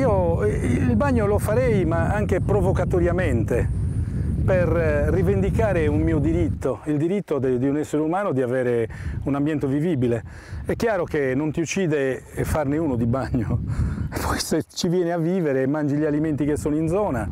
io eh, il bagno lo farei ma anche provocatoriamente per eh, rivendicare un mio diritto, il diritto di un essere umano di avere un ambiente vivibile. È chiaro che non ti uccide farne uno di bagno, poi se ci vieni a vivere e mangi gli alimenti che sono in zona,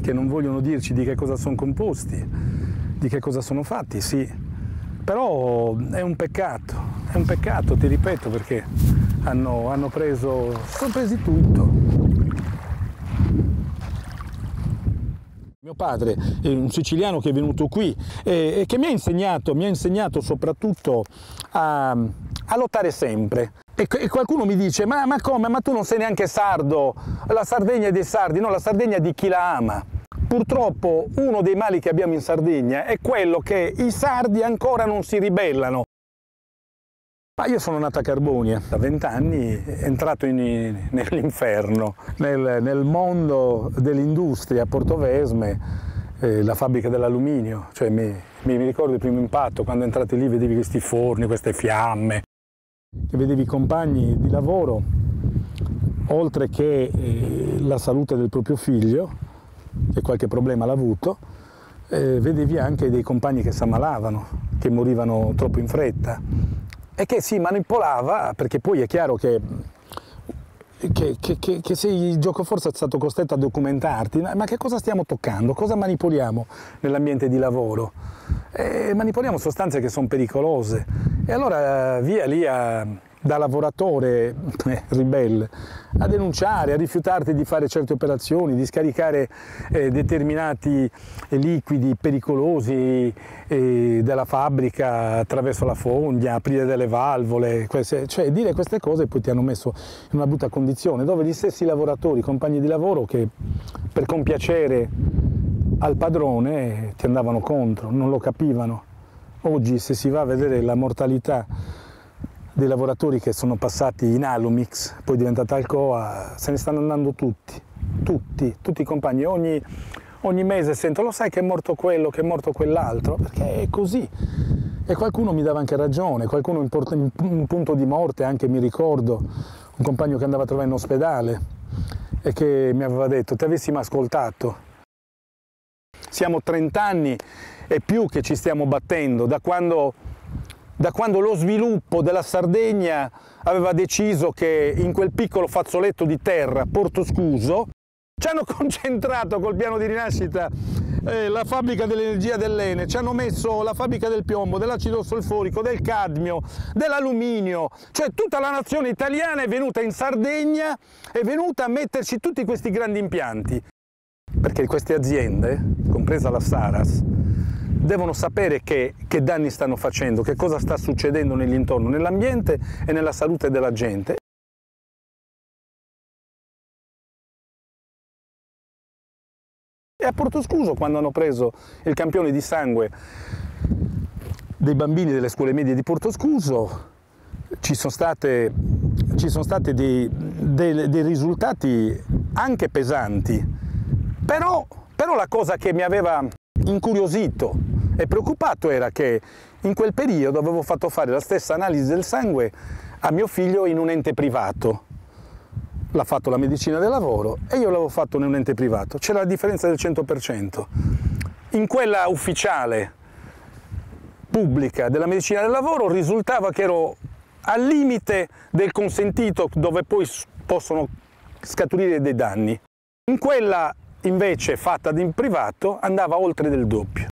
che non vogliono dirci di che cosa sono composti, di che cosa sono fatti, sì, però è un peccato, è un peccato, ti ripeto, perché hanno, hanno preso, sono presi tutto. mio padre, eh, un siciliano che è venuto qui eh, e che mi ha insegnato, mi ha insegnato soprattutto a, a lottare sempre. E, qualcuno mi dice, ma, ma come, ma tu non sei neanche sardo, la Sardegna è dei sardi, no, la Sardegna è di chi la ama. Purtroppo uno dei mali che abbiamo in Sardegna è quello che i sardi ancora non si ribellano ma io sono nato a Carbonia, da vent'anni entrato nell'inferno, nel, nel, mondo dell'industria a Portovesme, eh, la fabbrica dell'alluminio, cioè mi, mi, mi, ricordo il primo impatto, quando entrati lì vedevi questi forni, queste fiamme, vedevi i compagni di lavoro, oltre che eh, la salute del proprio figlio, che qualche problema l'ha avuto, eh, vedevi anche dei compagni che si ammalavano, che morivano troppo in fretta e che si manipolava, perché poi è chiaro che che, che, che, che sei giocoforza è stato costretto a documentarti, ma che cosa stiamo toccando? Cosa manipoliamo nell'ambiente di lavoro? E manipoliamo sostanze che sono pericolose. E allora eh, via lì a da lavoratore eh, ribelle a denunciare, a rifiutarti di fare certe operazioni, di scaricare eh, determinati eh, liquidi pericolosi eh, dalla fabbrica attraverso la fogna, aprire delle valvole, queste, cioè dire queste cose poi ti hanno messo in una brutta condizione dove gli stessi lavoratori, compagni di lavoro che per compiacere al padrone ti andavano contro, non lo capivano. Oggi se si va a vedere la mortalità dei lavoratori che sono passati in Alumix, poi diventata Alcoa, se ne stanno andando tutti, tutti, tutti i compagni. Ogni, ogni mese sento, lo sai che è morto quello, che è morto quell'altro, perché è così. E qualcuno mi dava anche ragione, qualcuno in, in, in punto di morte anche mi ricordo, un compagno che andava a trovare in ospedale e che mi aveva detto, ti avessimo ascoltato. Siamo 30 anni e più che ci stiamo battendo, da quando da quando lo sviluppo della Sardegna aveva deciso che in quel piccolo fazzoletto di terra, Porto Scuso, ci hanno concentrato col piano di rinascita eh, la fabbrica dell'energia dell'Ene, ci hanno messo la fabbrica del piombo, dell'acido solforico, del cadmio, dell'alluminio, cioè tutta la nazione italiana è venuta in Sardegna, è venuta a metterci tutti questi grandi impianti. Perché queste aziende, compresa la Saras, devono sapere che, che danni stanno facendo, che cosa sta succedendo nell'intorno, nell'ambiente e nella salute della gente. E a Porto Scuso, quando hanno preso il campione di sangue dei bambini delle scuole medie di Porto Scuso, ci sono, state, ci sono stati dei, dei, dei risultati anche pesanti, però, però la cosa che mi aveva incuriosito e preoccupato era che in quel periodo avevo fatto fare la stessa analisi del sangue a mio figlio in un ente privato. L'ha fatto la medicina del lavoro e io l'avevo fatto in un ente privato. C'era la differenza del 100%. In quella ufficiale pubblica della medicina del lavoro risultava che ero al limite del consentito dove poi possono scaturire dei danni. In quella invece fatta in privato andava oltre del doppio.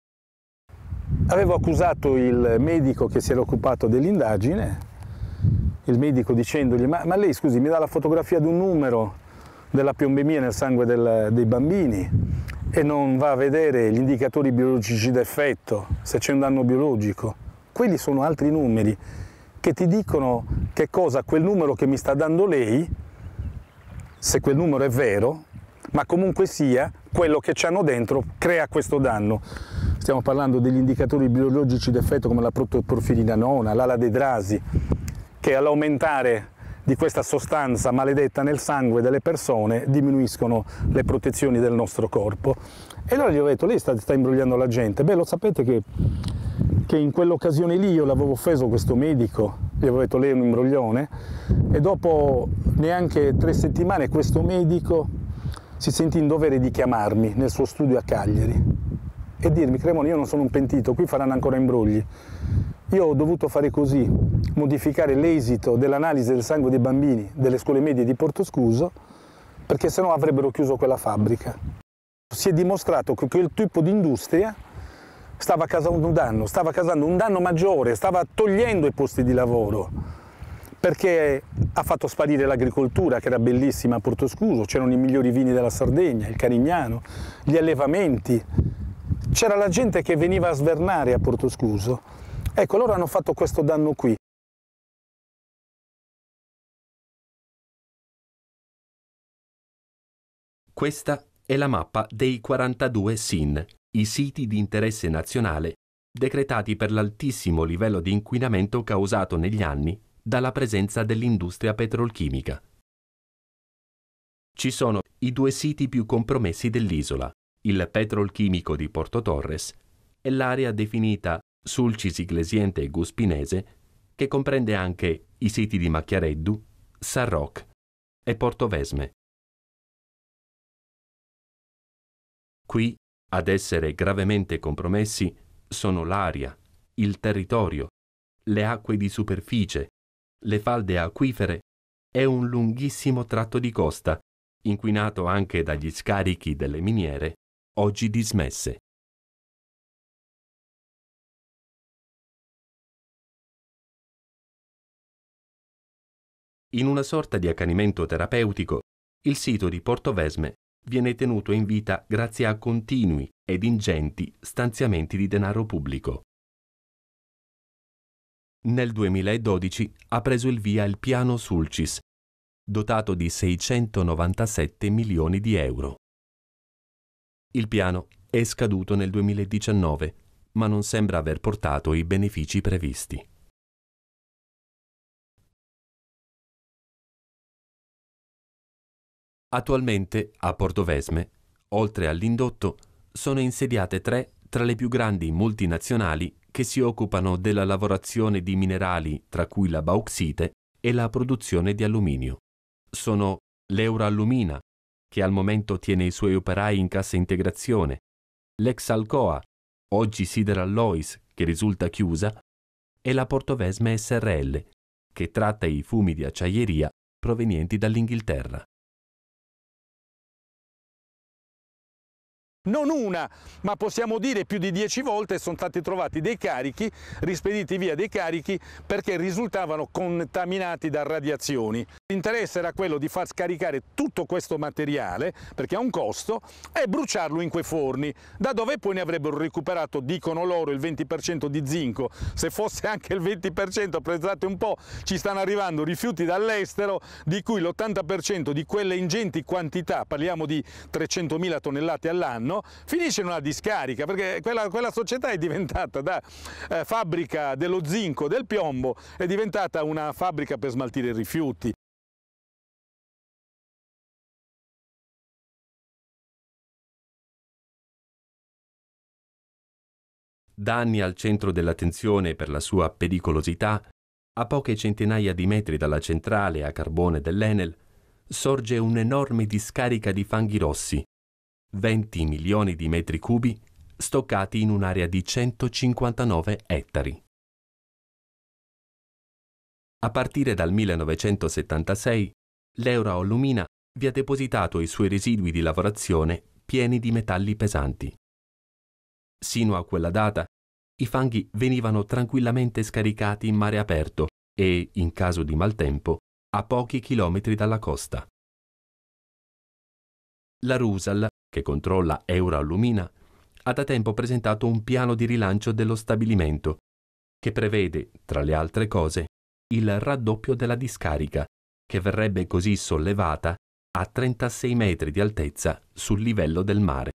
Avevo accusato il medico che si era occupato dell'indagine, il medico dicendogli ma, ma, lei scusi mi dà la fotografia di un numero della piombemia nel sangue del, dei bambini e non va a vedere gli indicatori biologici d'effetto, se c'è un danno biologico. Quelli sono altri numeri che ti dicono che cosa quel numero che mi sta dando lei, se quel numero è vero, ma comunque sia, quello che ci hanno dentro crea questo danno stiamo parlando degli indicatori biologici d'effetto come la protoporfirina nona, l'aladedrasi, che all'aumentare di questa sostanza maledetta nel sangue delle persone diminuiscono le protezioni del nostro corpo. E allora gli ho detto, lei sta, sta imbrogliando la gente. Beh, lo sapete che, che in quell'occasione lì io l'avevo offeso questo medico, gli avevo detto lei è un imbroglione, e dopo neanche tre settimane questo medico si sentì in dovere di chiamarmi nel suo studio a Cagliari e dirmi Cremoni io non sono un pentito, qui faranno ancora imbrogli. Io ho dovuto fare così, modificare l'esito dell'analisi del sangue dei bambini delle scuole medie di Porto Scuso, perché sennò avrebbero chiuso quella fabbrica. Si è dimostrato che quel tipo di industria stava causando un danno, stava causando un danno maggiore, stava togliendo i posti di lavoro, perché ha fatto sparire l'agricoltura, che era bellissima a Porto Scuso, c'erano i migliori vini della Sardegna, il Carignano, gli allevamenti, c'era la gente che veniva a svernare a Porto Scluso. Ecco, loro hanno fatto questo danno qui. Questa è la mappa dei 42 SIN, i siti di interesse nazionale decretati per l'altissimo livello di inquinamento causato negli anni dalla presenza dell'industria petrolchimica. Ci sono i due siti più compromessi dell'isola, il petrolchimico di Porto Torres e l'area definita Sulcis Iglesiente e Guspinese, che comprende anche i siti di Macchiareddu, San Roque e Porto Vesme. Qui ad essere gravemente compromessi sono l'aria, il territorio, le acque di superficie, le falde acquifere e un lunghissimo tratto di costa, inquinato anche dagli scarichi delle miniere oggi dismesse. In una sorta di accanimento terapeutico, il sito di Porto Vesme viene tenuto in vita grazie a continui ed ingenti stanziamenti di denaro pubblico. Nel 2012 ha preso il via il piano Sulcis, dotato di 697 milioni di euro. Il piano è scaduto nel 2019, ma non sembra aver portato i benefici previsti. Attualmente a Portovesme, oltre all'indotto, sono insediate tre tra le più grandi multinazionali che si occupano della lavorazione di minerali, tra cui la bauxite, e la produzione di alluminio. Sono l'Eurallumina, che al momento tiene i suoi operai in cassa integrazione, l'ex Alcoa, oggi Sidera Lois, che risulta chiusa, e la Portovesme SRL, che tratta i fumi di acciaieria provenienti dall'Inghilterra. non una, ma possiamo dire più di dieci volte sono stati trovati dei carichi, rispediti via dei carichi perché risultavano contaminati da radiazioni. L'interesse era quello di far scaricare tutto questo materiale, perché ha un costo, e bruciarlo in quei forni, da dove poi ne avrebbero recuperato, dicono loro, il 20% di zinco. Se fosse anche il 20%, pensate un po', ci stanno arrivando rifiuti dall'estero, di cui l'80% di quelle ingenti quantità, parliamo di 300.000 tonnellate all'anno, finisce in una discarica perché quella, quella società è diventata da eh, fabbrica dello zinco, del piombo, è diventata una fabbrica per smaltire i rifiuti. da anni al centro dell'attenzione per la sua pericolosità, a poche centinaia di metri dalla centrale a carbone dell'Enel, sorge un'enorme discarica di fanghi rossi, 20 milioni di metri cubi stoccati in un'area di 159 ettari. A partire dal 1976, l'Euroallumina vi ha depositato i suoi residui di lavorazione pieni di metalli pesanti. Sino a quella data, i fanghi venivano tranquillamente scaricati in mare aperto e, in caso di maltempo, a pochi chilometri dalla costa. La Rusal che controlla Euroallumina, ha da tempo presentato un piano di rilancio dello stabilimento che prevede, tra le altre cose, il raddoppio della discarica, che verrebbe così sollevata a 36 metri di altezza sul livello del mare.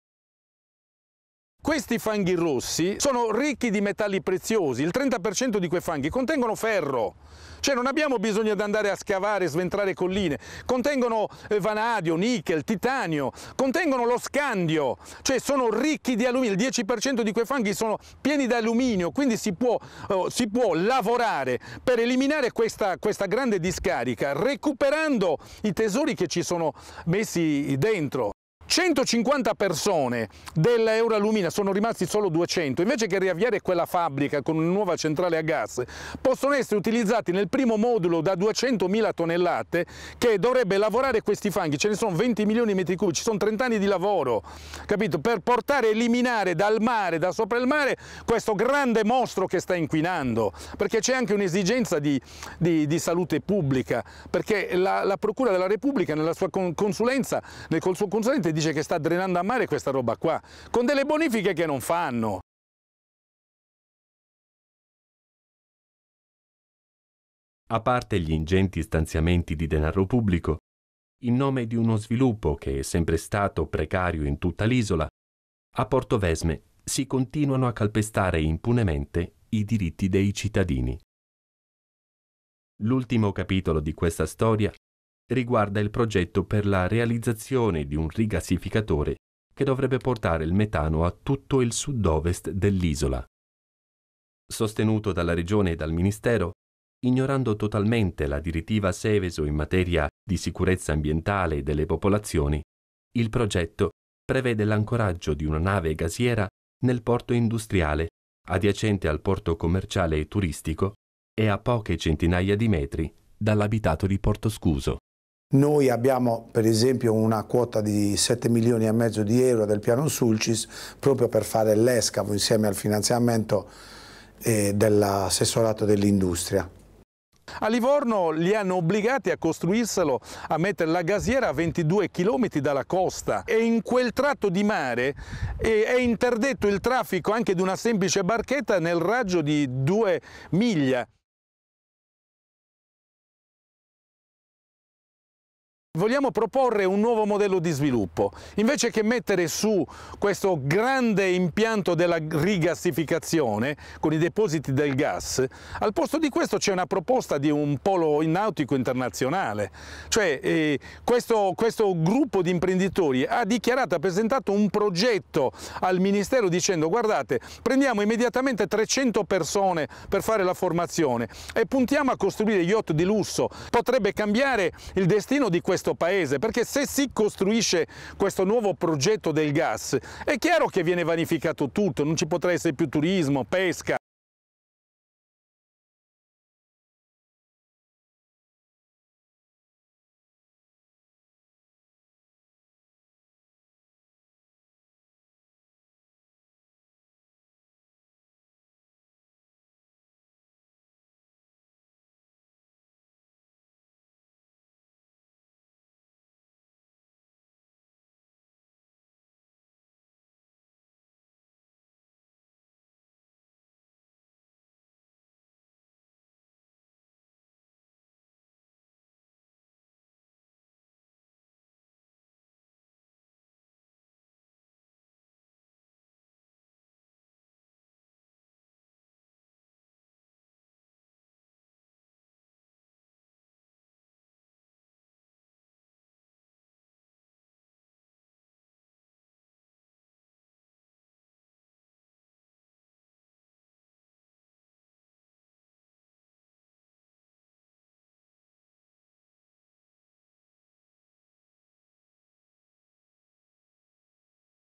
Questi fanghi rossi sono ricchi di metalli preziosi, il 30% di quei fanghi contengono ferro, cioè non abbiamo bisogno di andare a scavare e sventrare colline, contengono eh, vanadio, nickel, titanio, contengono lo scandio, cioè sono ricchi di alluminio, il 10% di quei fanghi sono pieni di alluminio, quindi si può, eh, si può lavorare per eliminare questa, questa grande discarica recuperando i tesori che ci sono messi dentro. 150 persone dell'Euralumina sono rimasti solo 200, invece che riavviare quella fabbrica con una nuova centrale a gas, possono essere utilizzati nel primo modulo da 200.000 tonnellate che dovrebbe lavorare questi fanghi, ce ne sono 20 milioni di metri cubi, ci sono 30 anni di lavoro, capito? Per portare, eliminare dal mare, da sopra il mare, questo grande mostro che sta inquinando, perché c'è anche un'esigenza di, di, di, salute pubblica, perché la, la, Procura della Repubblica nella sua consulenza, nel suo consulente dice dice che sta drenando a mare questa roba qua, con delle bonifiche che non fanno. A parte gli ingenti stanziamenti di denaro pubblico, in nome di uno sviluppo che è sempre stato precario in tutta l'isola, a Portovesme si continuano a calpestare impunemente i diritti dei cittadini. L'ultimo capitolo di questa storia riguarda il progetto per la realizzazione di un rigassificatore che dovrebbe portare il metano a tutto il sud-ovest dell'isola. Sostenuto dalla Regione e dal Ministero, ignorando totalmente la direttiva Seveso in materia di sicurezza ambientale delle popolazioni, il progetto prevede l'ancoraggio di una nave gasiera nel porto industriale adiacente al porto commerciale e turistico e a poche centinaia di metri dall'abitato di Portoscuso. Noi abbiamo per esempio una quota di 7 milioni e mezzo di euro del piano Sulcis proprio per fare l'escavo insieme al finanziamento eh, dell'assessorato dell'industria. A Livorno li hanno obbligati a costruirselo, a mettere la gasiera a 22 km dalla costa e in quel tratto di mare eh, è interdetto il traffico anche di una semplice barchetta nel raggio di 2 miglia. Vogliamo proporre un nuovo modello di sviluppo, invece che mettere su questo grande impianto della rigassificazione con i depositi del gas, al posto di questo c'è una proposta di un polo nautico internazionale, cioè eh, questo, questo gruppo di imprenditori ha dichiarato, ha presentato un progetto al Ministero dicendo guardate prendiamo immediatamente 300 persone per fare la formazione e puntiamo a costruire yacht di lusso, potrebbe cambiare il destino di questo questo paese, perché se si costruisce questo nuovo progetto del gas è chiaro che viene vanificato tutto, non ci potrà essere più turismo, pesca.